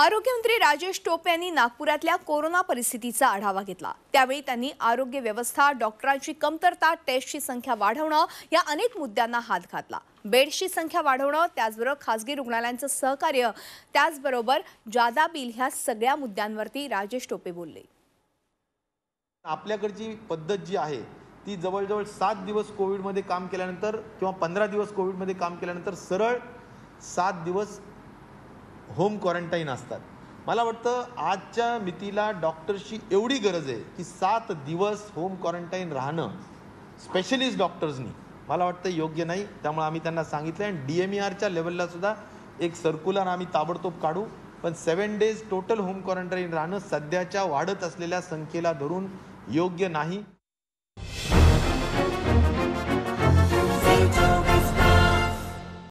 आरोग्यमंत्री राजेश टोपे यांनी नागपुरातल्या कोरोना परिस्थितीचा आढावा घेतला त्यावेळी त्यांनी आरोग्य व्यवस्था डॉक्टरांची कमतरता टेस्टची संख्या वाढवणं या अनेक मुद्द्यांना हात घातला बेडची संख्या वाढवणं त्याचबरोबर खासगी रुग्णालयांचं सहकार्य त्याचबरोबर जादा बिल ह्या सगळ्या मुद्द्यांवरती राजेश टोपे बोलले आपल्याकडची पद्धत जी आहे ती जवळजवळ सात दिवस कोविडमध्ये काम केल्यानंतर किंवा पंधरा दिवस कोविडमध्ये काम केल्यानंतर सरळ सात दिवस होम क्वारंटाईन असतात मला वाटतं आजच्या मितीला डॉक्टर्सची एवढी गरज आहे की सात दिवस होम क्वारंटाईन राहणं स्पेशलिस्ट डॉक्टर्सनी मला वाटतं योग्य नाही त्यामुळे आम्ही त्यांना सांगितलं आणि डी एम ई e आरच्या लेवलला सुद्धा एक सर्क्युलर आम्ही ताबडतोब काढू पण seven days total home quarantine राहणं सध्याच्या वाढत असलेल्या संख्येला धरून योग्य नाही